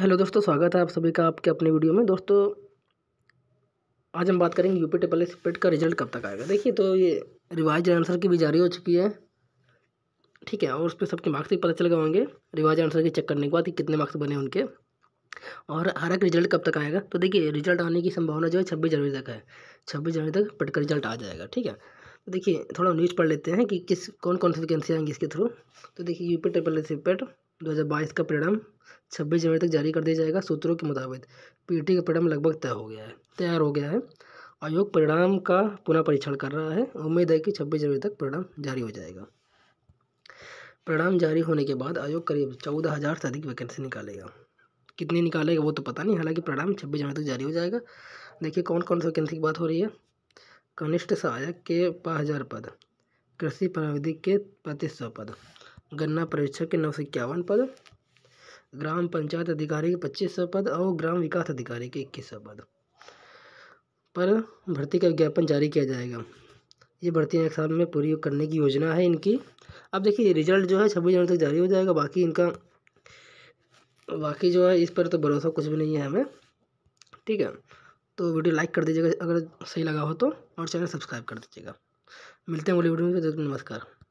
hello दोस्तों स्वागत है आप सभी का आपके अपने वीडियो में दोस्तों आज हम बात करेंगे यूपी टेपल पेट का रिजल्ट कब तक आएगा देखिए तो ये रिवाइज आंसर की भी जारी हो चुकी है ठीक है और उस पर सबके मार्क्स भी पता चल गए होंगे रिवाइज आंसर के चेक करने के बाद कि कितने मार्क्स बने उनके और हर एक रिजल्ट कब तक आएगा तो देखिए रिजल्ट आने की संभावना जो है छब्बीस जनवरी तक है छब्बीस जनवरी तक पेट का रिजल्ट आ जाएगा ठीक है तो देखिए थोड़ा न्यूज़ पढ़ लेते हैं कि किस कौन कौन सी वैकेंसी आएंगी इसके थ्रू तो देखिए यूपी टेपल पेट 2022 का परिणाम 26 जनवरी तक जारी कर दिया जाएगा सूत्रों के मुताबिक पीटी का परिणाम लगभग तय हो गया है तैयार हो गया है आयोग परिणाम का पुनः परीक्षण कर रहा है उम्मीद है कि 26 जनवरी तक परिणाम जारी हो जाएगा परिणाम जारी होने के बाद आयोग करीब चौदह हज़ार से अधिक वैकेंसी निकालेगा कितनी निकालेगा वो तो पता नहीं हालांकि परिणाम छब्बीस जनवरी तक जारी हो जाएगा देखिए कौन कौन सी वैकेंसी की बात हो रही है कनिष्ठ सहायक के पाँच हज़ार पद कृषि प्राविधिक के पैंतीस सौ पद गन्ना परीक्षक के नौ सौ इक्यावन पद ग्राम पंचायत अधिकारी के पच्चीस सौ पद और ग्राम विकास अधिकारी के इक्कीस सौ पद पर भर्ती का विज्ञापन जारी किया जाएगा ये भर्ती एक साल में पूरी करने की योजना है इनकी अब देखिए रिजल्ट जो है छब्बीस जनवरी तक जारी हो जाएगा बाकी इनका बाकी जो है इस पर तो भरोसा कुछ भी नहीं है हमें ठीक है तो वीडियो लाइक कर दीजिएगा अगर सही लगा हो तो और चैनल सब्सक्राइब कर दीजिएगा मिलते हैं बॉलीवुड वीडियो में तो नमस्कार